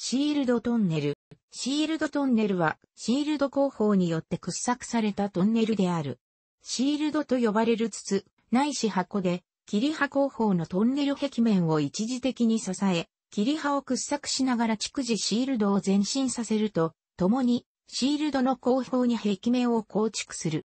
シールドトンネル。シールドトンネルは、シールド工法によって掘削されたトンネルである。シールドと呼ばれる筒、ないし箱で、切り刃工法のトンネル壁面を一時的に支え、切り刃を掘削しながら逐次シールドを前進させると、共に、シールドの後方に壁面を構築する。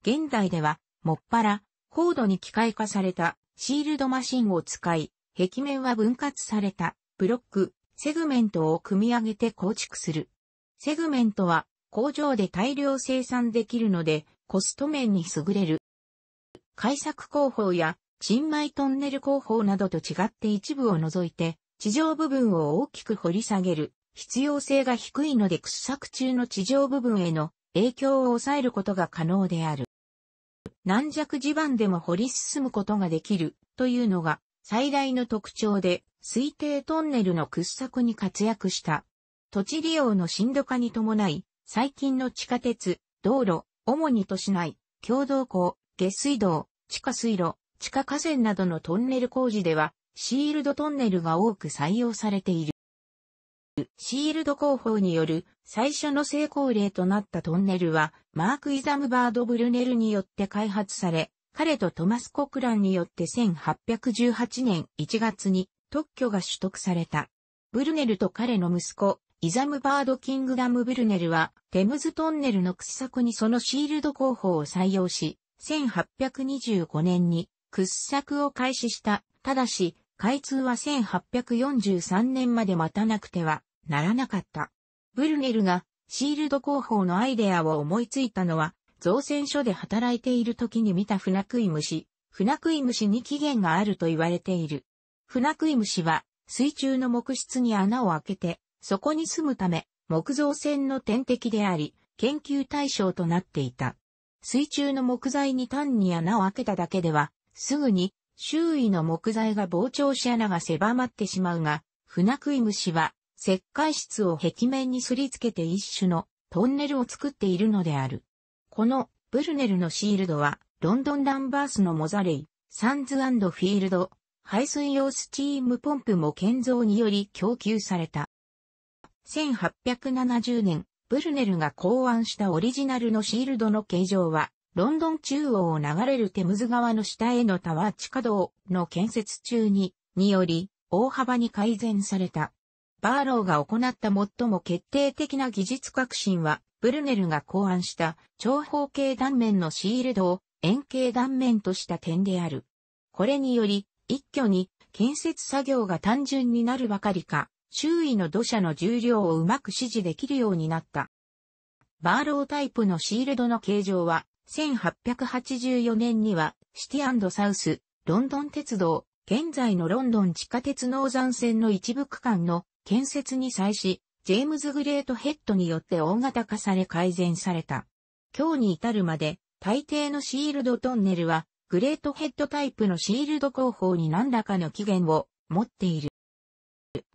現代では、もっぱら、高度に機械化されたシールドマシンを使い、壁面は分割されたブロック、セグメントを組み上げて構築する。セグメントは工場で大量生産できるのでコスト面に優れる。開削工法や新米トンネル工法などと違って一部を除いて地上部分を大きく掘り下げる必要性が低いので掘削中の地上部分への影響を抑えることが可能である。軟弱地盤でも掘り進むことができるというのが最大の特徴で推定トンネルの掘削に活躍した。土地利用の深度化に伴い、最近の地下鉄、道路、主に都市内、共同港、下水道、地下水路、地下河川などのトンネル工事では、シールドトンネルが多く採用されている。シールド工法による最初の成功例となったトンネルは、マーク・イザムバード・ブルネルによって開発され、彼とトマス・コクランによって1818年1月に特許が取得された。ブルネルと彼の息子、イザムバード・キングダム・ブルネルは、テムズトンネルの掘削にそのシールド工法を採用し、1825年に掘削を開始した。ただし、開通は1843年まで待たなくてはならなかった。ブルネルがシールド工法のアイデアを思いついたのは、造船所で働いている時に見た船食い虫、船食い虫に起源があると言われている。船食い虫は水中の木質に穴を開けて、そこに住むため、木造船の天敵であり、研究対象となっていた。水中の木材に単に穴を開けただけでは、すぐに周囲の木材が膨張し穴が狭まってしまうが、船食い虫は石灰質を壁面にすりつけて一種のトンネルを作っているのである。このブルネルのシールドはロンドンランバースのモザレイ、サンズフィールド、排水用スチームポンプも建造により供給された。1870年、ブルネルが考案したオリジナルのシールドの形状は、ロンドン中央を流れるテムズ川の下へのタワー地下道の建設中に、により、大幅に改善された。バーローが行った最も決定的な技術革新は、ブルネルが考案した長方形断面のシールドを円形断面とした点である。これにより、一挙に建設作業が単純になるばかりか、周囲の土砂の重量をうまく指示できるようになった。バーロータイプのシールドの形状は、1884年にはシティサウス、ロンドン鉄道、現在のロンドン地下鉄ノーザン線の一部区間の建設に際し、ジェームズ・グレートヘッドによって大型化され改善された。今日に至るまで、大抵のシールドトンネルはグレートヘッドタイプのシールド工法に何らかの起源を持っている。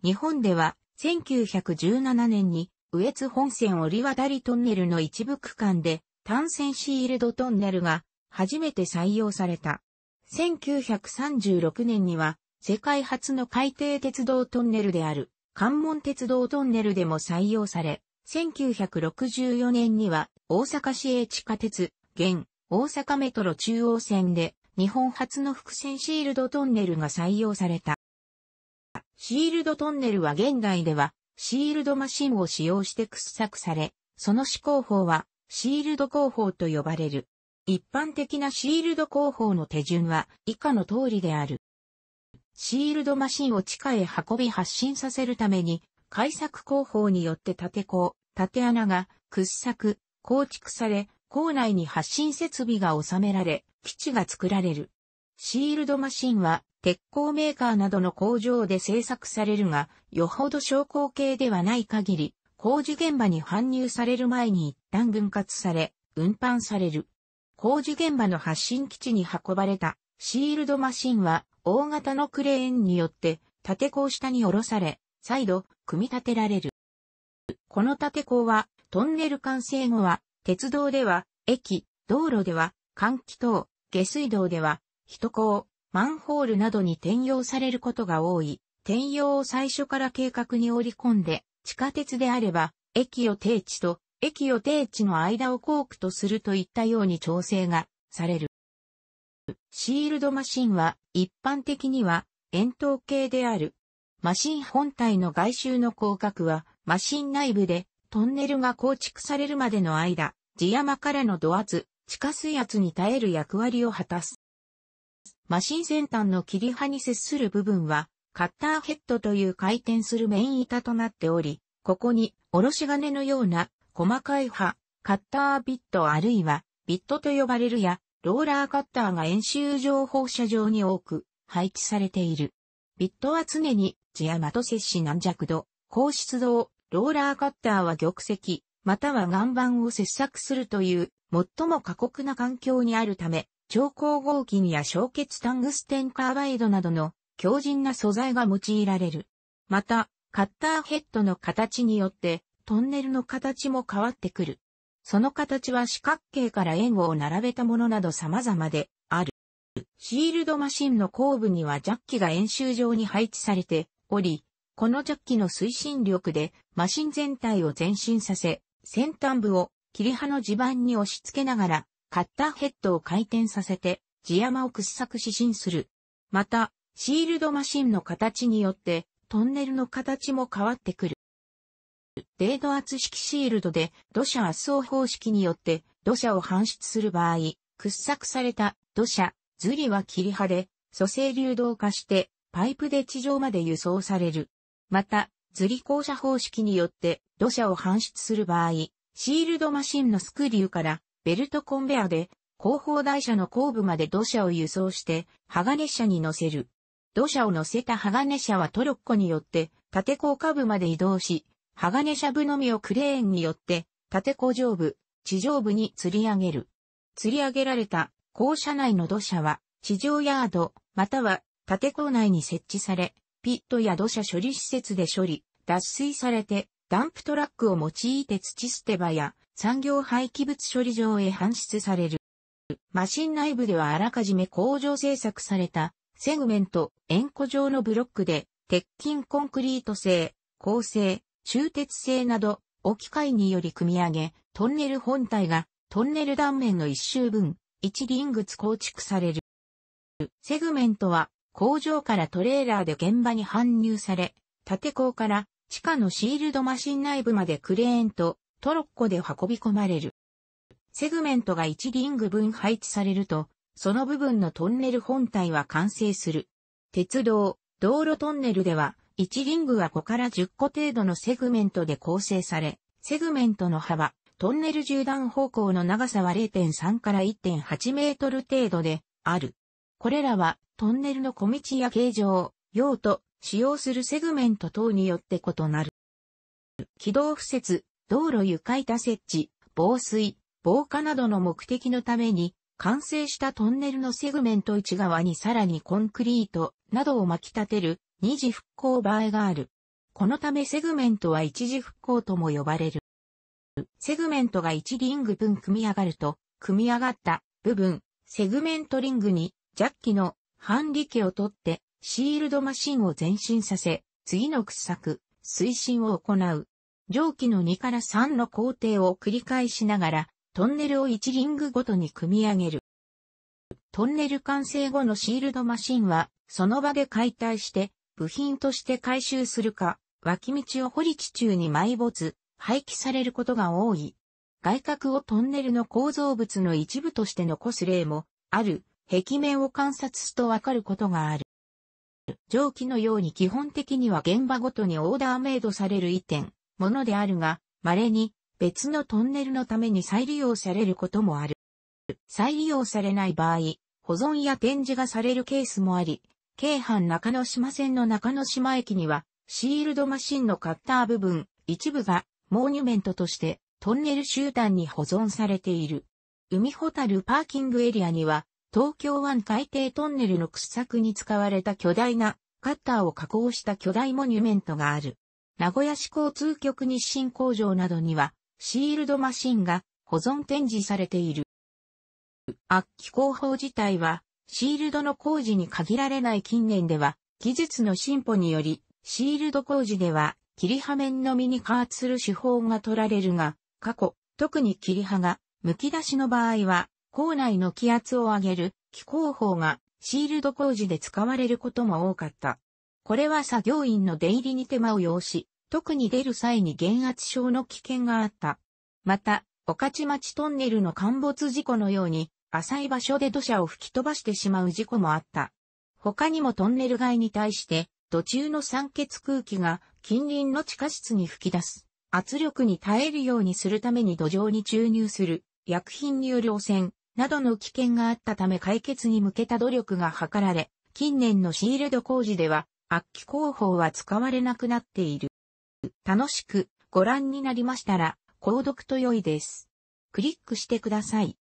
日本では1917年に羽越本線折渡りトンネルの一部区間で単線シールドトンネルが初めて採用された。1936年には世界初の海底鉄道トンネルである関門鉄道トンネルでも採用され、1964年には大阪市営地下鉄、現大阪メトロ中央線で日本初の伏線シールドトンネルが採用された。シールドトンネルは現代ではシールドマシンを使用して掘削され、その試行法はシールド工法と呼ばれる。一般的なシールド工法の手順は以下の通りである。シールドマシンを地下へ運び発進させるために、開削工法によって縦坑、縦穴が掘削、構築され、校内に発信設備が収められ、基地が作られる。シールドマシンは、鉄鋼メーカーなどの工場で製作されるが、よほど昇降系ではない限り、工事現場に搬入される前に一旦分割され、運搬される。工事現場の発信基地に運ばれたシールドマシンは、大型のクレーンによって、縦鋼下に下ろされ、再度、組み立てられる。この縦鋼は、トンネル完成後は、鉄道では、駅、道路では、換気等、下水道では、人工、マンホールなどに転用されることが多い。転用を最初から計画に織り込んで、地下鉄であれば、駅を定地と、駅を定地の間をークとするといったように調整がされる。シールドマシンは一般的には円筒形である。マシン本体の外周の広角はマシン内部でトンネルが構築されるまでの間、地山からの土圧、地下水圧に耐える役割を果たす。マシン先端の切り刃に接する部分は、カッターヘッドという回転するメイン板となっており、ここにおろし金のような細かい刃、カッタービットあるいはビットと呼ばれるや、ローラーカッターが演習上、放射状に多く配置されている。ビットは常に地山と接し軟弱度、高湿度をローラーカッターは玉石、または岩盤を切削するという、最も過酷な環境にあるため、超光合金や焼結タングステンカーバイドなどの強靭な素材が用いられる。また、カッターヘッドの形によって、トンネルの形も変わってくる。その形は四角形から円を並べたものなど様々である。シールドマシンの後部にはジャッキが円周状に配置されており、このジャッキの推進力でマシン全体を前進させ、先端部を切り刃の地盤に押し付けながら、カッターヘッドを回転させて、地山を掘削指針する。また、シールドマシンの形によって、トンネルの形も変わってくる。デード圧式シールドで土砂圧送方式によって土砂を搬出する場合、掘削された土砂、ズリは切り派で、蘇生流動化してパイプで地上まで輸送される。また、釣り降車方式によって土砂を搬出する場合、シールドマシンのスクリューからベルトコンベアで後方台車の後部まで土砂を輸送して鋼車に乗せる。土砂を乗せた鋼車はトロッコによって縦高下部まで移動し、鋼車部のみをクレーンによって縦降上部、地上部に吊り上げる。吊り上げられた降車内の土砂は地上ヤードまたは縦降内に設置され、ピットや土砂処理施設で処理、脱水されて、ダンプトラックを用いて土捨て場や産業廃棄物処理場へ搬出される。マシン内部ではあらかじめ工場製作されたセグメント、円弧状のブロックで、鉄筋コンクリート製、構製、鋳鉄製など、置き換えにより組み上げ、トンネル本体がトンネル断面の一周分、一輪靴構築される。セグメントは工場からトレーラーで現場に搬入され、縦坑から地下のシールドマシン内部までクレーンとトロッコで運び込まれる。セグメントが1リング分配置されると、その部分のトンネル本体は完成する。鉄道、道路トンネルでは、1リングは5から10個程度のセグメントで構成され、セグメントの幅、トンネル縦断方向の長さは0.3から1.8メートル程度である。これらはトンネルの小道や形状、用途、使用するセグメント等によって異なる。軌道敷設、道路床板設置、防水、防火などの目的のために、完成したトンネルのセグメント内側にさらにコンクリートなどを巻き立てる二次復興場合がある。このためセグメントは一次復興とも呼ばれる。セグメントが1リング分組み上がると、組み上がった部分、セグメントリングにジャッキのハンリケを取って、シールドマシンを前進させ、次の掘削、推進を行う。蒸気の2から3の工程を繰り返しながら、トンネルを1リングごとに組み上げる。トンネル完成後のシールドマシンは、その場で解体して、部品として回収するか、脇道を掘り地中に埋没、廃棄されることが多い。外角をトンネルの構造物の一部として残す例もある壁面を観察すとわかることがある。上記のように基本的には現場ごとにオーダーメイドされる移転、ものであるが、稀に別のトンネルのために再利用されることもある。再利用されない場合、保存や展示がされるケースもあり、京阪中之島線の中之島駅には、シールドマシンのカッター部分、一部がモニュメントとしてトンネル集団に保存されている。海ホタルパーキングエリアには東京湾海底トンネルの掘削に使われた巨大なカッターを加工した巨大モニュメントがある。名古屋市交通局日清工場などにはシールドマシンが保存展示されている。悪気工法自体はシールドの工事に限られない近年では技術の進歩によりシールド工事では切り刃面のみに加圧する手法が取られるが過去特に切り刃が剥き出しの場合は校内の気圧を上げる気候法がシールド工事で使われることも多かった。これは作業員の出入りに手間を要し、特に出る際に減圧症の危険があった。また、御徒町トンネルの陥没事故のように、浅い場所で土砂を吹き飛ばしてしまう事故もあった。他にもトンネル外に対して、土中の酸欠空気が近隣の地下室に吹き出す。圧力に耐えるようにするために土壌に注入する薬品による汚染、などの危険があったため解決に向けた努力が図られ、近年のシールド工事では、悪気工法は使われなくなっている。楽しくご覧になりましたら、購読と良いです。クリックしてください。